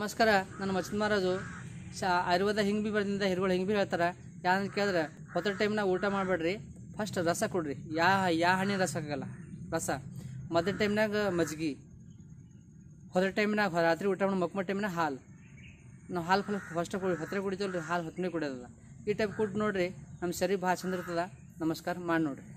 ನಮಸ್ಕಾರ ನನ್ನ ಮಚಿನ್ ಮಹಾರಾಜು ಶಾ ಆಯುರ್ವೇದ ಹಿಂಗೆ ಬಿ ಬರ್ದಿಂದ ಹಿರಿಗಳು ಹಿಂಗೆ ಬಿ ಹೇಳ್ತಾರೆ ಯಾರಂತ ಕೇಳಿದ್ರೆ ಹೊತ್ತ ಟೈಮ್ನಾಗ ಊಟ ಮಾಡಬೇಡ್ರಿ ಫಸ್ಟ್ ರಸ ಕೊಡ್ರಿ ಯಾ ಯಾ ಹಣ್ಣಿನ ರಸ ಆಗಲ್ಲ ರಸ ಮದ್ರ ಟೈಮ್ನಾಗ ಮಜ್ಗಿ ಹೊದ ಟೈಮ್ನಾಗ ರಾತ್ರಿ ಊಟ ಮಾಡಿ ಮಕ್ಮ ಟೈಮ್ನಾಗ ಹಾಲು ನಾವು ಹಾಲು ಫಲ ಫಸ್ಟ್ ಕುಡಿ ಹತ್ತಿರ ರೀ ಹಾಲು ಹೊತ್ತನೇ ಕುಡಿಯೋದಲ್ಲ ಈ ಟೈಪ್ ಕುಟ್ಟು ನೋಡ್ರಿ ನಮ್ಮ ಶರೀರ ಭಾಳ ಚಂದ ಇರ್ತದ ನಮಸ್ಕಾರ ಮಾಡಿ ನೋಡ್ರಿ